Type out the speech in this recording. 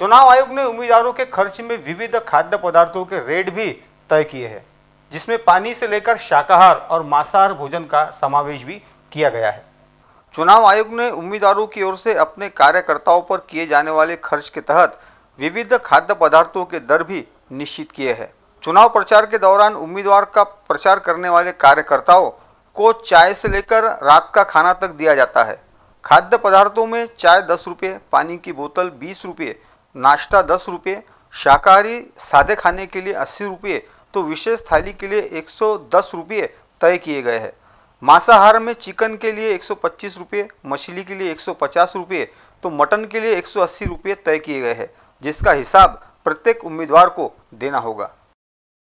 चुनाव आयोग ने उम्मीदवारों के खर्च में विविध खाद्य पदार्थों के रेट भी तय किए हैं जिसमें पानी से लेकर शाकाहार और मांसाहार भोजन का समावेश भी किया गया है चुनाव आयोग ने उम्मीदवारों की ओर से अपने कार्यकर्ताओं पर किए जाने वाले खर्च के तहत विविध खाद्य पदार्थों के दर भी निश्चित किए हैं चुनाव प्रचार के दौरान उम्मीदवार का प्रचार करने वाले कार्यकर्ताओं को चाय से लेकर रात का खाना तक दिया जाता है खाद्य पदार्थों में चाय दस रुपये पानी की बोतल बीस रुपये नाश्ता दस रुपये शाकाहारी सादे खाने के लिए अस्सी रुपये तो विशेष थाली के लिए एक सौ दस रुपये तय किए गए हैं मांसाहार में चिकन के लिए एक सौ पच्चीस रुपये मछली के लिए एक सौ पचास रुपये तो मटन के लिए एक सौ अस्सी रुपये तय किए गए हैं जिसका हिसाब प्रत्येक उम्मीदवार को देना होगा